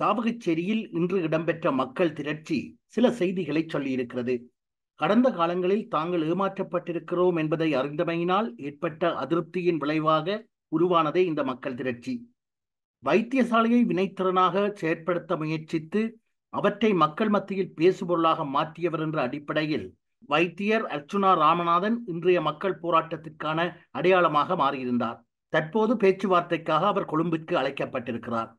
சாவகச்சேரியில் இன்று இடம்பெற்ற மக்கள் திரட்சி சில செய்திகளை சொல்லியிருக்கிறது கடந்த காலங்களில் தாங்கள் ஏமாற்றப்பட்டிருக்கிறோம் என்பதை அறிந்தமையினால் ஏற்பட்ட அதிருப்தியின் விளைவாக உருவானதே இந்த மக்கள் திரட்சி வைத்தியசாலையை வினைத்திறனாக செயற்படுத்த முயற்சித்து அவற்றை மக்கள் மத்தியில் பேசுபொருளாக மாற்றியவர் என்ற அடிப்படையில் வைத்தியர் அர்ச்சுனா ராமநாதன் இன்றைய மக்கள் போராட்டத்திற்கான அடையாளமாக மாறியிருந்தார் தற்போது பேச்சுவார்த்தைக்காக அவர் கொழும்புக்கு அழைக்கப்பட்டிருக்கிறார்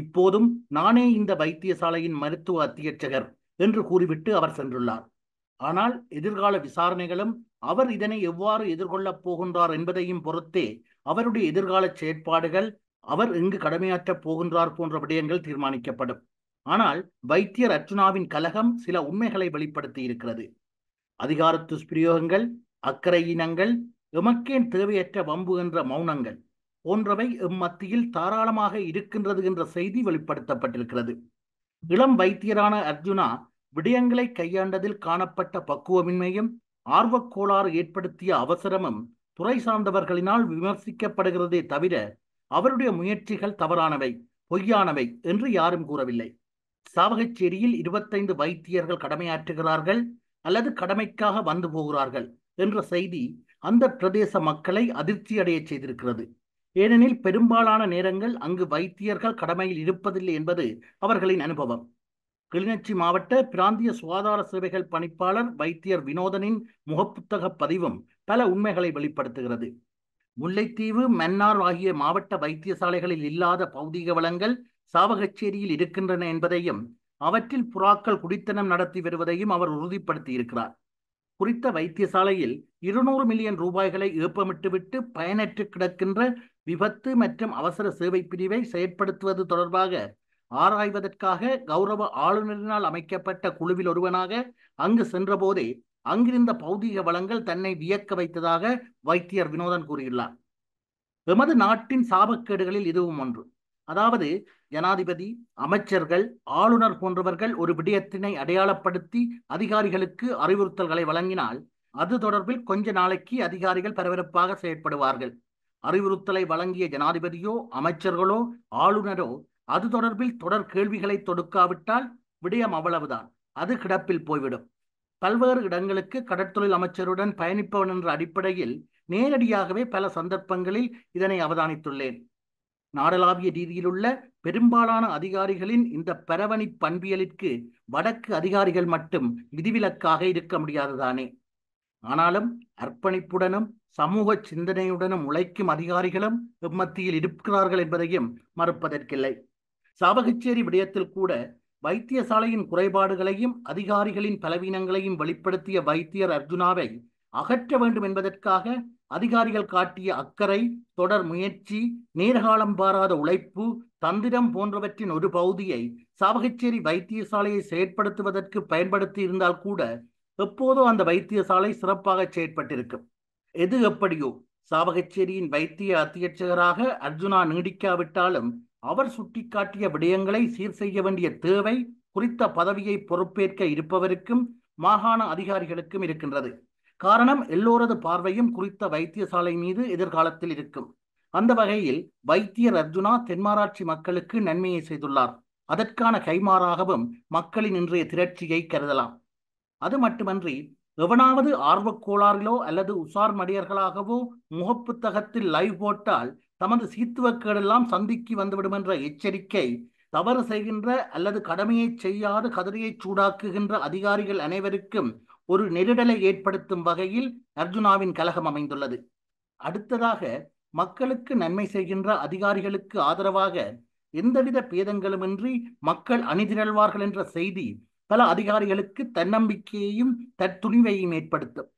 இப்போதும் நானே இந்த வைத்தியசாலையின் மருத்துவ அத்தியட்சகர் என்று கூறிவிட்டு அவர் சென்றுள்ளார் ஆனால் எதிர்கால விசாரணைகளும் அவர் இதனை எவ்வாறு எதிர்கொள்ளப் போகின்றார் என்பதையும் பொறுத்தே அவருடைய எதிர்கால செயற்பாடுகள் அவர் எங்கு கடமையாற்றப் போகின்றார் போன்ற விடயங்கள் தீர்மானிக்கப்படும் ஆனால் வைத்தியர் அர்ச்சுனாவின் கலகம் சில உண்மைகளை வெளிப்படுத்தி இருக்கிறது அதிகார துஷ்பிரயோகங்கள் அக்கறை இனங்கள் எமக்கேன் தேவையற்ற வம்பு என்ற மௌனங்கள் போன்றவை எம்மத்தியில் தாராளமாக இருக்கின்றது என்ற செய்தி வெளிப்படுத்தப்பட்டிருக்கிறது இளம் வைத்தியரான அர்ஜுனா விடயங்களை கையாண்டதில் காணப்பட்ட பக்குவமின்மையும் ஆர்வக்கோளாறு ஏற்படுத்திய அவசரமும் துறை சார்ந்தவர்களினால் விமர்சிக்கப்படுகிறதே தவிர அவருடைய முயற்சிகள் தவறானவை பொய்யானவை என்று யாரும் கூறவில்லை சாவகச்சேரியில் இருபத்தைந்து வைத்தியர்கள் கடமையாற்றுகிறார்கள் அல்லது கடமைக்காக வந்து போகிறார்கள் என்ற செய்தி அந்த பிரதேச மக்களை அதிர்ச்சி அடைய செய்திருக்கிறது ஏனெனில் பெரும்பாலான நேரங்கள் அங்கு வைத்தியர்கள் கடமையில் இருப்பதில்லை என்பது அவர்களின் அனுபவம் கிளிநொச்சி மாவட்ட பிராந்திய சுகாதார சேவைகள் பணிப்பாளர் வைத்தியர் வினோதனின் முகப்புத்தக பதிவும் பல உண்மைகளை வெளிப்படுத்துகிறது முல்லைத்தீவு மன்னார் ஆகிய மாவட்ட வைத்தியசாலைகளில் இல்லாத பௌதீக வளங்கள் சாவகச்சேரியில் இருக்கின்றன என்பதையும் அவற்றில் புறாக்கள் குடித்தனம் நடத்தி வருவதையும் அவர் உறுதிப்படுத்தி இருக்கிறார் குறித்த வைத்தியசாலையில் இருநூறு மில்லியன் ரூபாய்களை ஏப்பமிட்டுவிட்டு பயனற்று கிடக்கின்ற விபத்து மற்றும் அவசர சேவை பிரிவை செயற்படுத்துவது தொடர்பாக ஆராய்வதற்காக கௌரவ ஆளுநரினால் அமைக்கப்பட்ட குழுவில் ஒருவனாக அங்கு சென்றபோதே அங்கிருந்த பௌதிக வளங்கள் தன்னை வியக்க வைத்ததாக வைத்தியர் வினோதன் கூறியுள்ளார் எமது நாட்டின் சாபக்கேடுகளில் இதுவும் ஒன்று அதாவது ஜனாதிபதி அமைச்சர்கள் ஆளுநர் போன்றவர்கள் ஒரு விடயத்தினை அடையாளப்படுத்தி அதிகாரிகளுக்கு அறிவுறுத்தல்களை வழங்கினால் அது தொடர்பில் கொஞ்ச நாளைக்கு அதிகாரிகள் பரபரப்பாக செயற்படுவார்கள் அறிவுறுத்தலை வழங்கிய ஜனாதிபதியோ அமைச்சர்களோ ஆளுநரோ அது தொடர்பில் தொடர் கேள்விகளை தொடுக்காவிட்டால் விடயம் அவ்வளவுதான் அது கிடப்பில் போய்விடும் பல்வேறு இடங்களுக்கு கடற்தொழில் அமைச்சருடன் பயணிப்பவன் என்ற அடிப்படையில் நேரடியாகவே பல சந்தர்ப்பங்களில் இதனை அவதானித்துள்ளேன் நாடளாவிய ரீதியிலுள்ள பெரும்பாலான அதிகாரிகளின் இந்த பரவணி பண்பியலிற்கு வடக்கு அதிகாரிகள் மட்டும் விதிவிலக்காக இருக்க முடியாதுதானே ஆனாலும் அர்ப்பணிப்புடனும் சமூக சிந்தனையுடனும் உழைக்கும் அதிகாரிகளும் எம்மத்தியில் இருக்கிறார்கள் என்பதையும் மறுப்பதற்கில்லை சாவகச்சேரி விடயத்தில் கூட வைத்தியசாலையின் குறைபாடுகளையும் அதிகாரிகளின் பலவீனங்களையும் வெளிப்படுத்திய வைத்தியர் அர்ஜுனாவை அகற்ற வேண்டும் என்பதற்காக அதிகாரிகள் காட்டிய அக்கறை தொடர் முயற்சி நீர்காலம் பாராத உழைப்பு தந்திரம் போன்றவற்றின் ஒரு பகுதியை சாவகச்சேரி வைத்தியசாலையை செயற்படுத்துவதற்கு பயன்படுத்தி இருந்தால் கூட எப்போதும் அந்த வைத்தியசாலை சிறப்பாக செயற்பட்டிருக்கும் எது எப்படியோ சாவகச்சேரியின் வைத்திய அத்தியட்சகராக அர்ஜுனா நீடிக்காவிட்டாலும் அவர் சுட்டிக்காட்டிய விடயங்களை சீர் செய்ய வேண்டிய தேவை குறித்த பதவியை பொறுப்பேற்க இருப்பவருக்கும் மாகாண அதிகாரிகளுக்கும் இருக்கின்றது காரணம் எல்லோரது பார்வையும் குறித்த வைத்தியசாலை மீது எதிர்காலத்தில் இருக்கும் அந்த வகையில் வைத்தியர் அர்ஜுனா தென்மாராட்சி மக்களுக்கு நன்மையை செய்துள்ளார் அதற்கான கைமாறாகவும் மக்களின் இன்றைய திரட்சியை கருதலாம் அது மட்டுமன்றி எவனாவது ஆர்வக்கோளாறிலோ அல்லது உசார் மடியர்களாகவோ முகப்புத்தகத்தில் லைவ் போட்டால் தமது சீத்துவக்கேடெல்லாம் சந்திக்கு வந்துவிடும் என்ற எச்சரிக்கை தவறு செய்கின்ற அல்லது கடமையை செய்யாது கதிரையை சூடாக்குகின்ற அதிகாரிகள் அனைவருக்கும் ஒரு நெருடலை ஏற்படுத்தும் வகையில் அர்ஜுனாவின் கலகம் அமைந்துள்ளது அடுத்ததாக மக்களுக்கு நன்மை செய்கின்ற அதிகாரிகளுக்கு ஆதரவாக எந்தவித பேதங்களுமின்றி மக்கள் அணிதிரள்வார்கள் என்ற செய்தி பல அதிகாரிகளுக்கு தன்னம்பிக்கையையும் தற்துணிவையும் ஏற்படுத்தும்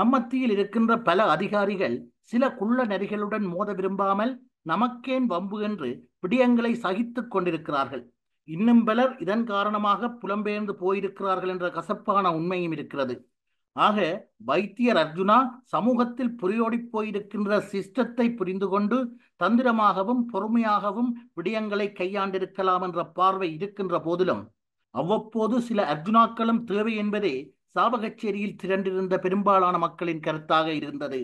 நம்மத்தியில் இருக்கின்ற பல அதிகாரிகள் சில குள்ள நெறிகளுடன் மோத விரும்பாமல் நமக்கேன் வம்பு என்று விடயங்களை சகித்துக் கொண்டிருக்கிறார்கள் இன்னும் பலர் இதன் காரணமாக புலம்பெயர்ந்து போயிருக்கிறார்கள் என்ற கசப்பான உண்மையும் இருக்கிறது ஆக வைத்தியர் அர்ஜுனா சமூகத்தில் புரியோடி போயிருக்கின்ற சிஸ்டத்தை புரிந்து கொண்டு தந்திரமாகவும் பொறுமையாகவும் விடயங்களை கையாண்டிருக்கலாம் என்ற பார்வை இருக்கின்ற போதிலும் அவ்வப்போது சில அர்ஜுனாக்களும் தேவை என்பதே சாபகச்சேரியில் திரண்டிருந்த பெரும்பாலான மக்களின் கருத்தாக இருந்தது